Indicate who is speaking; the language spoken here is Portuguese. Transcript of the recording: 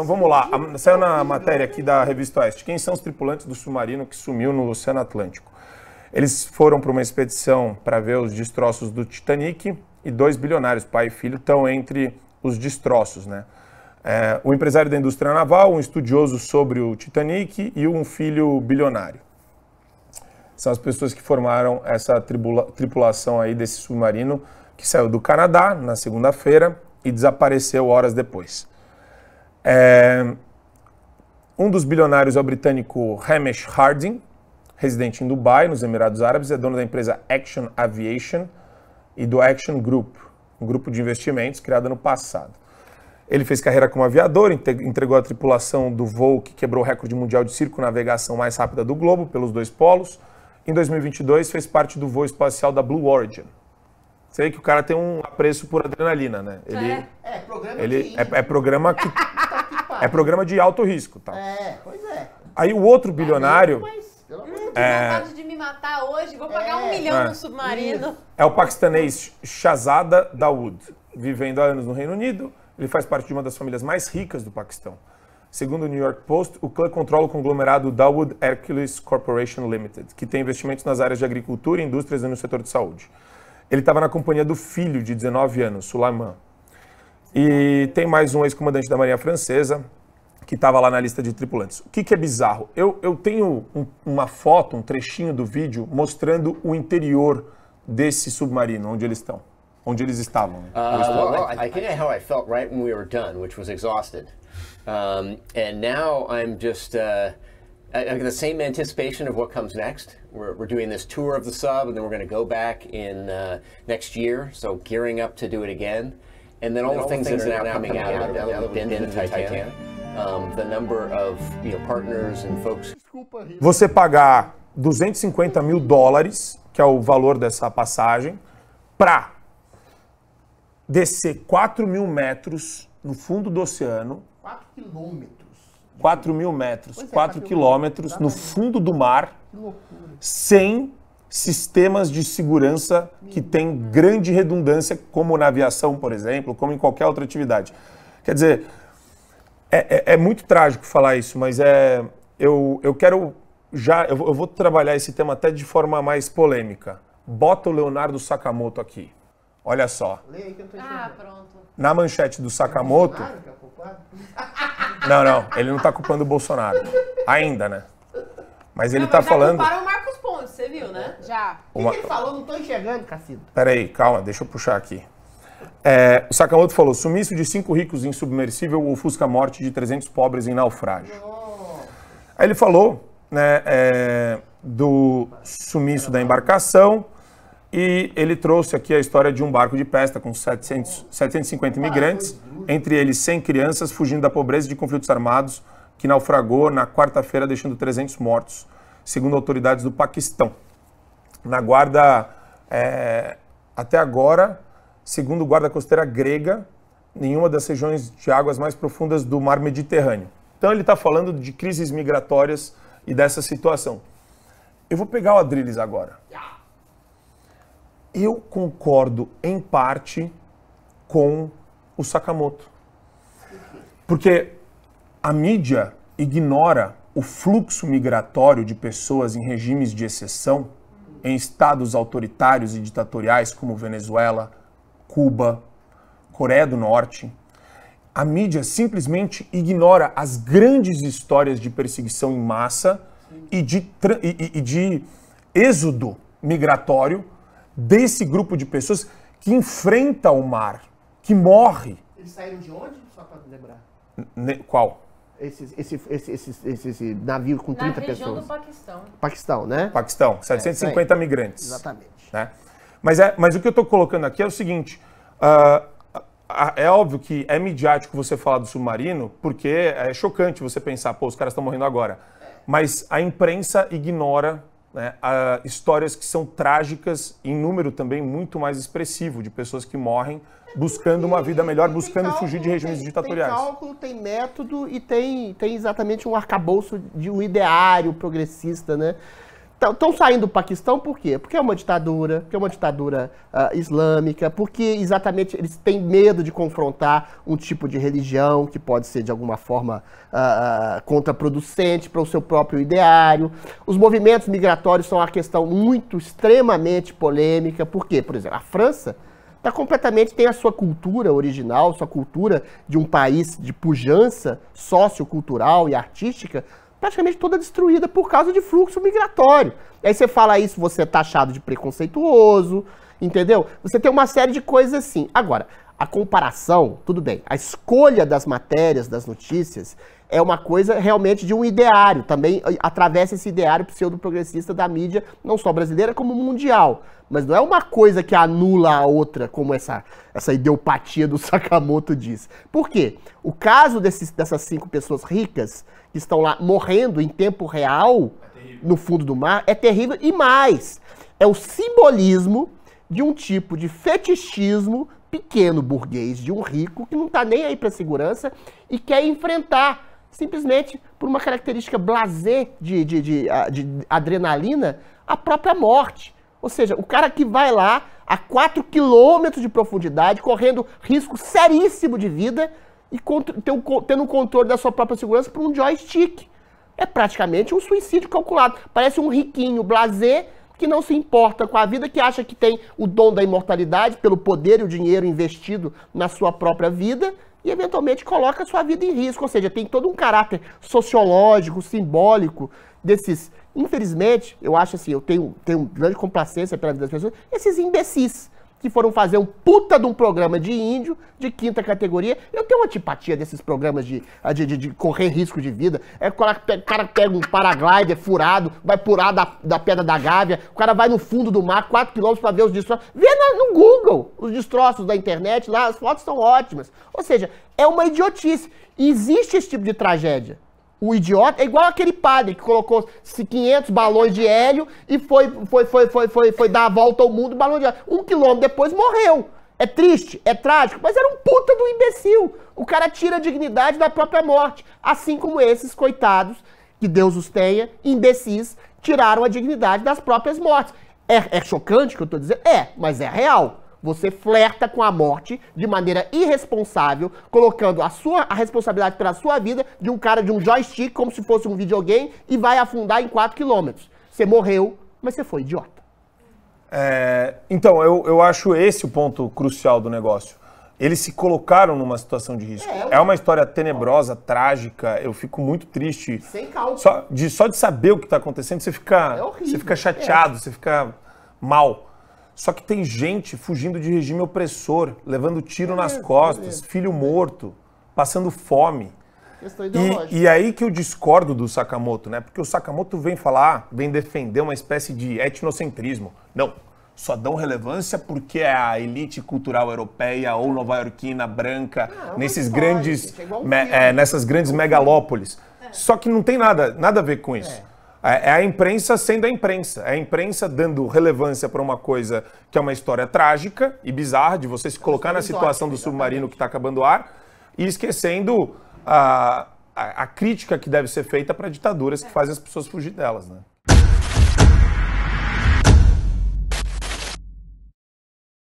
Speaker 1: Então vamos lá. A, saiu na matéria aqui da Revista Oeste. Quem são os tripulantes do submarino que sumiu no Oceano Atlântico? Eles foram para uma expedição para ver os destroços do Titanic e dois bilionários, pai e filho, estão entre os destroços, né? É, um empresário da indústria naval, um estudioso sobre o Titanic e um filho bilionário. São as pessoas que formaram essa tripulação aí desse submarino que saiu do Canadá na segunda-feira e desapareceu horas depois. É, um dos bilionários é o britânico Hamish Harding, residente em Dubai, nos Emirados Árabes, é dono da empresa Action Aviation e do Action Group, um grupo de investimentos criado no passado. Ele fez carreira como aviador, entregou a tripulação do voo que quebrou o recorde mundial de circunavegação mais rápida do globo pelos dois polos. Em 2022, fez parte do voo espacial da Blue Origin. Você vê que o cara tem um apreço por adrenalina, né? Ele, é,
Speaker 2: é programa ele,
Speaker 1: que... É, é programa que é programa de alto risco, tá? É, pois é. Aí o outro bilionário. Ah,
Speaker 2: mas, pelo amor
Speaker 1: de hum, é... vontade
Speaker 2: de me matar hoje, vou pagar um é. milhão no é. submarino.
Speaker 1: É o paquistanês Shazada Dawood, vivendo há anos no Reino Unido. Ele faz parte de uma das famílias mais ricas do Paquistão. Segundo o New York Post, o clã controla o conglomerado Dawood Hercules Corporation Limited, que tem investimentos nas áreas de agricultura, indústrias e no setor de saúde. Ele estava na companhia do filho de 19 anos, Sulaiman, e tem mais um ex-comandante da Marinha Francesa, que estava lá na lista de tripulantes. O que, que é bizarro? Eu, eu tenho um, uma foto, um trechinho do vídeo mostrando o interior desse submarino, onde eles estão, onde eles estavam. Uh, eles well, well, I, I
Speaker 2: think how I felt right when we were done, which was exhausted, um, and now I'm just uh, I, the same anticipation of what comes next. We're, we're doing this tour of the sub, and then we're going to go back in uh, next year, so gearing up to do it again. And then all and the things, things that are now coming out, out, out, out of the, the Titanic, um, the number of you know, partners and folks.
Speaker 1: Você pagar 250 mil dólares, que é o valor dessa passagem, para descer 4 mil metros no fundo do oceano.
Speaker 2: 4 quilômetros.
Speaker 1: 4 mil metros, é, 4 quilômetros, quilômetros no fundo do mar, que sem sistemas de segurança que uhum. têm grande redundância, como na aviação, por exemplo, como em qualquer outra atividade. Quer dizer, é, é, é muito trágico falar isso, mas é, eu, eu quero já, eu, eu vou trabalhar esse tema até de forma mais polêmica. Bota o Leonardo Sakamoto aqui. Olha só.
Speaker 2: Leia que eu tô ah, pronto.
Speaker 1: Na manchete do Sakamoto. É não, não, ele não está culpando o Bolsonaro. Ainda, né? Mas ele está falando. Para
Speaker 2: o Marco né? Já. O que ele falou? Não estou enxergando, Cacido.
Speaker 1: Peraí, calma, deixa eu puxar aqui. É, o Sakamoto falou: sumiço de cinco ricos em submersível ofusca a morte de 300 pobres em naufrágio. Oh. Aí ele falou né, é, do sumiço da embarcação e ele trouxe aqui a história de um barco de pesca com 700, 750 ah, imigrantes, entre eles 100 crianças fugindo da pobreza e de conflitos armados, que naufragou na quarta-feira, deixando 300 mortos, segundo autoridades do Paquistão na guarda, é, até agora, segundo guarda costeira grega, em uma das regiões de águas mais profundas do mar Mediterrâneo. Então ele está falando de crises migratórias e dessa situação. Eu vou pegar o Adrilles agora. Eu concordo em parte com o Sakamoto. Porque a mídia ignora o fluxo migratório de pessoas em regimes de exceção em estados autoritários e ditatoriais como Venezuela, Cuba, Coreia do Norte, a mídia simplesmente ignora as grandes histórias de perseguição em massa e de, e, e de, êxodo migratório desse grupo de pessoas que enfrenta o mar, que morre.
Speaker 2: Eles saíram de onde? Só para lembrar.
Speaker 1: Ne qual? Esse, esse, esse, esse, esse navio com 30 pessoas. Na do Paquistão. Paquistão, né? Paquistão, 750 é, migrantes. Exatamente. Né? Mas, é, mas o que eu estou colocando aqui é o seguinte, uh, é óbvio que é midiático você falar do submarino, porque é chocante você pensar, pô, os caras estão morrendo agora. Mas a imprensa ignora né, histórias que são trágicas, em número também muito mais expressivo, de pessoas que morrem buscando uma vida melhor, buscando cálculo, fugir de regimes tem, ditatoriais. Tem
Speaker 2: cálculo, tem método e tem, tem exatamente um arcabouço de um ideário progressista, né? estão saindo do Paquistão por quê? Porque é uma ditadura, porque é uma ditadura uh, islâmica, porque exatamente eles têm medo de confrontar um tipo de religião que pode ser de alguma forma uh, contraproducente para o seu próprio ideário. Os movimentos migratórios são uma questão muito extremamente polêmica, porque, por exemplo, a França está completamente tem a sua cultura original, sua cultura de um país de pujança sociocultural e artística praticamente toda destruída por causa de fluxo migratório. Aí você fala isso, você é tá taxado de preconceituoso, entendeu? Você tem uma série de coisas assim. Agora, a comparação, tudo bem. A escolha das matérias, das notícias, é uma coisa realmente de um ideário, também eh, atravessa esse ideário pseudo-progressista da mídia, não só brasileira, como mundial. Mas não é uma coisa que anula a outra, como essa, essa ideopatia do Sakamoto diz. Por quê? O caso desses, dessas cinco pessoas ricas que estão lá morrendo em tempo real, é no fundo do mar, é terrível e mais. É o simbolismo de um tipo de fetichismo pequeno burguês, de um rico que não está nem aí para segurança e quer enfrentar simplesmente por uma característica blazer de, de, de, de, adrenalina, a própria morte. Ou seja, o cara que vai lá a 4 quilômetros de profundidade, correndo risco seríssimo de vida e tendo um controle da sua própria segurança por um joystick. É praticamente um suicídio calculado. Parece um riquinho blazer que não se importa com a vida, que acha que tem o dom da imortalidade pelo poder e o dinheiro investido na sua própria vida e eventualmente coloca a sua vida em risco. Ou seja, tem todo um caráter sociológico, simbólico desses, infelizmente, eu acho assim, eu tenho, tenho grande complacência pela vida das pessoas, esses imbecis que foram fazer um puta de um programa de índio de quinta categoria. Eu tenho uma antipatia desses programas de, ah, de, de, de correr risco de vida. É o cara, o cara pega um paraglider furado, vai purar da, da pedra da gávea, o cara vai no fundo do mar, 4 quilômetros para ver os destroços. Vê no Google os destroços da internet lá, as fotos são ótimas. Ou seja, é uma idiotice. E existe esse tipo de tragédia. O idiota é igual aquele padre que colocou 500 balões de hélio e foi, foi, foi, foi, foi, foi dar a volta ao mundo balão de hélio. Um quilômetro depois morreu. É triste, é trágico, mas era um puta do imbecil. O cara tira a dignidade da própria morte. Assim como esses coitados, que Deus os tenha, imbecis, tiraram a dignidade das próprias mortes. É, é chocante o que eu estou dizendo? É, mas é real. Você flerta com a morte de maneira irresponsável, colocando a sua a responsabilidade pela sua vida de um cara de um joystick como se fosse um videogame e vai afundar em 4 quilômetros. Você morreu,
Speaker 1: mas você foi idiota. É, então, eu, eu acho esse o ponto crucial do negócio eles se colocaram numa situação de risco. É, é uma história tenebrosa, trágica. Eu fico muito triste. Sem cálculo. Só de, só de saber o que está acontecendo, você fica, é você fica é. chateado, é. você fica mal. Só que tem gente fugindo de regime opressor, levando tiro nas costas, filho morto, passando fome. E, e aí que eu discordo do Sakamoto, né? Porque o Sakamoto vem falar, vem defender uma espécie de etnocentrismo. Não, só dão relevância porque é a elite cultural europeia ou nova-iorquina branca não, ah, nesses grandes é é, nessas grandes megalópolis. É. Só que não tem nada, nada a ver com isso. É. é, é a imprensa sendo a imprensa. É a imprensa dando relevância para uma coisa que é uma história trágica e bizarra, de você se colocar na situação do submarino que está acabando o ar e esquecendo a, a, a crítica que deve ser feita para ditaduras que é. fazem as pessoas fugir delas. Né?